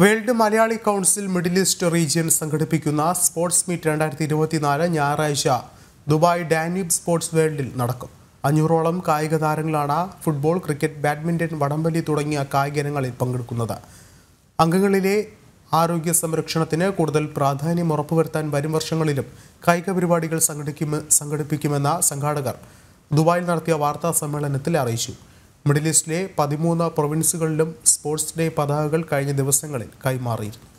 world Malayali council middle east region സംഘടിപ്പിക്കുന്ന sports meet രണ്ടായിരത്തി നാല് ഞായറാഴ്ച ദുബായ് ഡാനിബ് സ്പോർട്സ് വേൾഡിൽ നടക്കും അഞ്ഞൂറോളം കായിക താരങ്ങളാണ് ഫുട്ബോൾ ക്രിക്കറ്റ് ബാഡ്മിൻ്റൺ വടംവലി തുടങ്ങിയ കായിക ഇനങ്ങളിൽ പങ്കെടുക്കുന്നത് അംഗങ്ങളിലെ ആരോഗ്യ സംരക്ഷണത്തിന് കൂടുതൽ പ്രാധാന്യം ഉറപ്പുവരുത്താൻ വരും വർഷങ്ങളിലും കായിക പരിപാടികൾ സംഘടിക്കും സംഘടിപ്പിക്കുമെന്ന സംഘാടകർ ദുബായിൽ നടത്തിയ വാർത്താ സമ്മേളനത്തിൽ അറിയിച്ചു മിഡിൽ ഈസ്റ്റിലെ പതിമൂന്ന് പ്രൊവിൻസുകളിലും സ്പോർട്സ് ഡേ പതാകകൾ കഴിഞ്ഞ ദിവസങ്ങളിൽ കൈമാറിയിരുന്നു